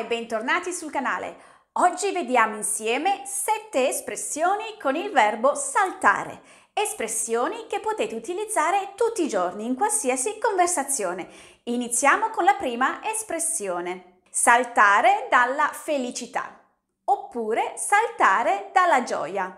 e bentornati sul canale. Oggi vediamo insieme sette espressioni con il verbo saltare, espressioni che potete utilizzare tutti i giorni in qualsiasi conversazione. Iniziamo con la prima espressione, saltare dalla felicità oppure saltare dalla gioia.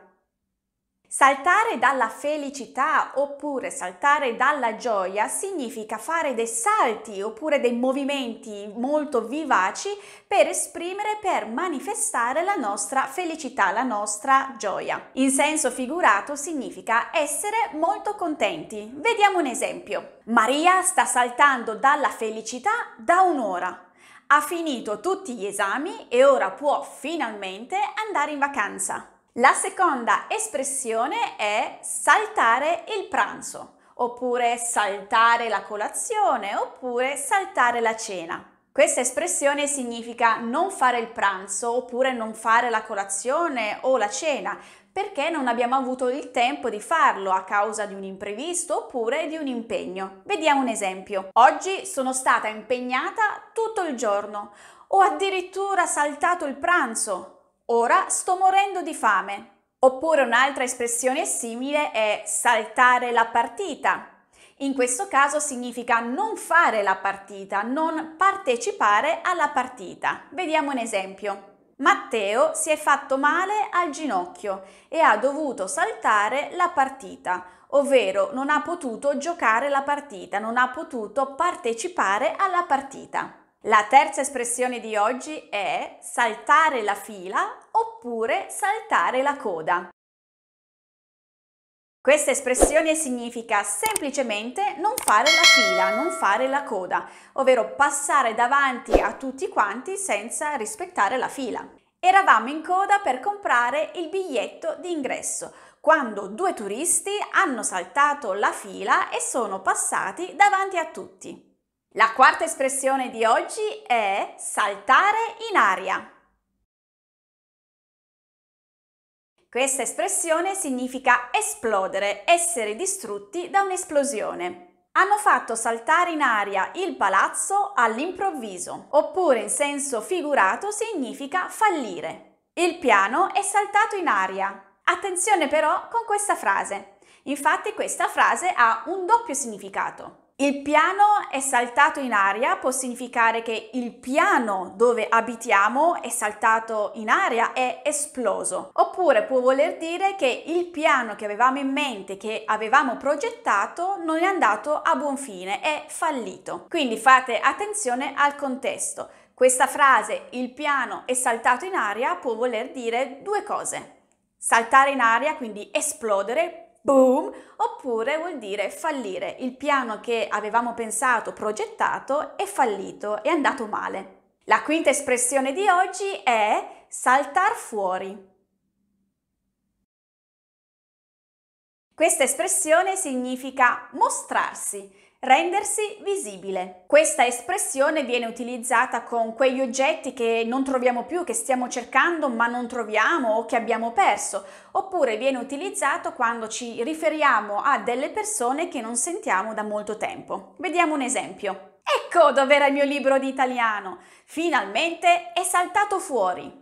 Saltare dalla felicità oppure saltare dalla gioia significa fare dei salti oppure dei movimenti molto vivaci per esprimere, per manifestare la nostra felicità, la nostra gioia. In senso figurato significa essere molto contenti. Vediamo un esempio. Maria sta saltando dalla felicità da un'ora. Ha finito tutti gli esami e ora può finalmente andare in vacanza. La seconda espressione è saltare il pranzo, oppure saltare la colazione, oppure saltare la cena. Questa espressione significa non fare il pranzo oppure non fare la colazione o la cena perché non abbiamo avuto il tempo di farlo a causa di un imprevisto oppure di un impegno. Vediamo un esempio. Oggi sono stata impegnata tutto il giorno, ho addirittura saltato il pranzo ora sto morendo di fame. Oppure un'altra espressione simile è saltare la partita. In questo caso significa non fare la partita, non partecipare alla partita. Vediamo un esempio. Matteo si è fatto male al ginocchio e ha dovuto saltare la partita, ovvero non ha potuto giocare la partita, non ha potuto partecipare alla partita. La terza espressione di oggi è saltare la fila oppure saltare la coda. Questa espressione significa semplicemente non fare la fila, non fare la coda, ovvero passare davanti a tutti quanti senza rispettare la fila. Eravamo in coda per comprare il biglietto d'ingresso quando due turisti hanno saltato la fila e sono passati davanti a tutti. La quarta espressione di oggi è saltare in aria. Questa espressione significa esplodere, essere distrutti da un'esplosione. Hanno fatto saltare in aria il palazzo all'improvviso, oppure in senso figurato significa fallire. Il piano è saltato in aria. Attenzione però con questa frase. Infatti questa frase ha un doppio significato. Il piano è saltato in aria può significare che il piano dove abitiamo è saltato in aria, è esploso. Oppure può voler dire che il piano che avevamo in mente, che avevamo progettato, non è andato a buon fine, è fallito. Quindi fate attenzione al contesto. Questa frase, il piano è saltato in aria, può voler dire due cose. Saltare in aria, quindi esplodere, boom, oppure vuol dire fallire. Il piano che avevamo pensato, progettato, è fallito, è andato male. La quinta espressione di oggi è saltar fuori. Questa espressione significa mostrarsi, Rendersi visibile. Questa espressione viene utilizzata con quegli oggetti che non troviamo più, che stiamo cercando ma non troviamo o che abbiamo perso, oppure viene utilizzato quando ci riferiamo a delle persone che non sentiamo da molto tempo. Vediamo un esempio. Ecco dov'era il mio libro di italiano. Finalmente è saltato fuori.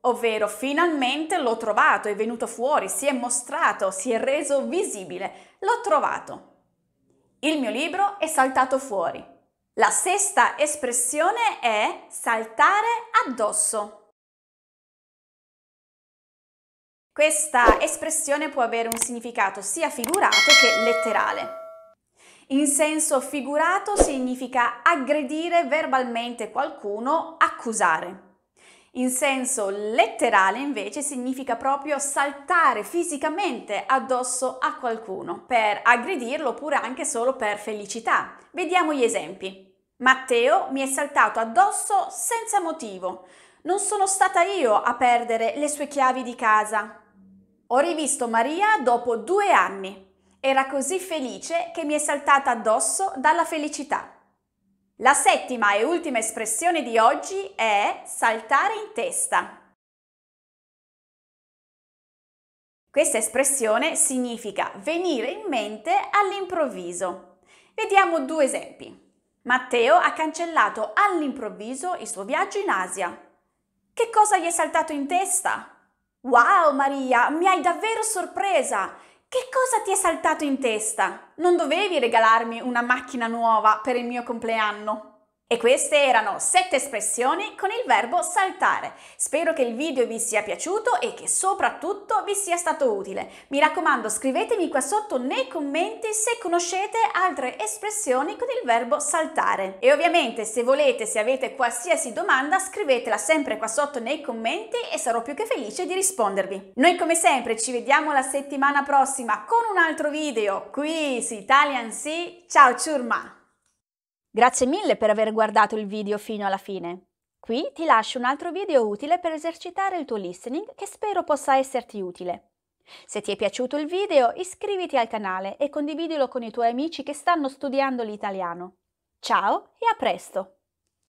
Ovvero finalmente l'ho trovato, è venuto fuori, si è mostrato, si è reso visibile. L'ho trovato. Il mio libro è saltato fuori. La sesta espressione è saltare addosso. Questa espressione può avere un significato sia figurato che letterale. In senso figurato significa aggredire verbalmente qualcuno, accusare. In senso letterale invece significa proprio saltare fisicamente addosso a qualcuno per aggredirlo oppure anche solo per felicità. Vediamo gli esempi. Matteo mi è saltato addosso senza motivo. Non sono stata io a perdere le sue chiavi di casa. Ho rivisto Maria dopo due anni. Era così felice che mi è saltata addosso dalla felicità. La settima e ultima espressione di oggi è saltare in testa. Questa espressione significa venire in mente all'improvviso. Vediamo due esempi. Matteo ha cancellato all'improvviso il suo viaggio in Asia. Che cosa gli è saltato in testa? Wow Maria, mi hai davvero sorpresa! Che cosa ti è saltato in testa? Non dovevi regalarmi una macchina nuova per il mio compleanno? E queste erano 7 espressioni con il verbo saltare. Spero che il video vi sia piaciuto e che soprattutto vi sia stato utile. Mi raccomando scrivetemi qua sotto nei commenti se conoscete altre espressioni con il verbo saltare. E ovviamente se volete, se avete qualsiasi domanda, scrivetela sempre qua sotto nei commenti e sarò più che felice di rispondervi. Noi come sempre ci vediamo la settimana prossima con un altro video qui su Italian Sea. Ciao ciurma! Grazie mille per aver guardato il video fino alla fine. Qui ti lascio un altro video utile per esercitare il tuo listening che spero possa esserti utile. Se ti è piaciuto il video iscriviti al canale e condividilo con i tuoi amici che stanno studiando l'italiano. Ciao e a presto!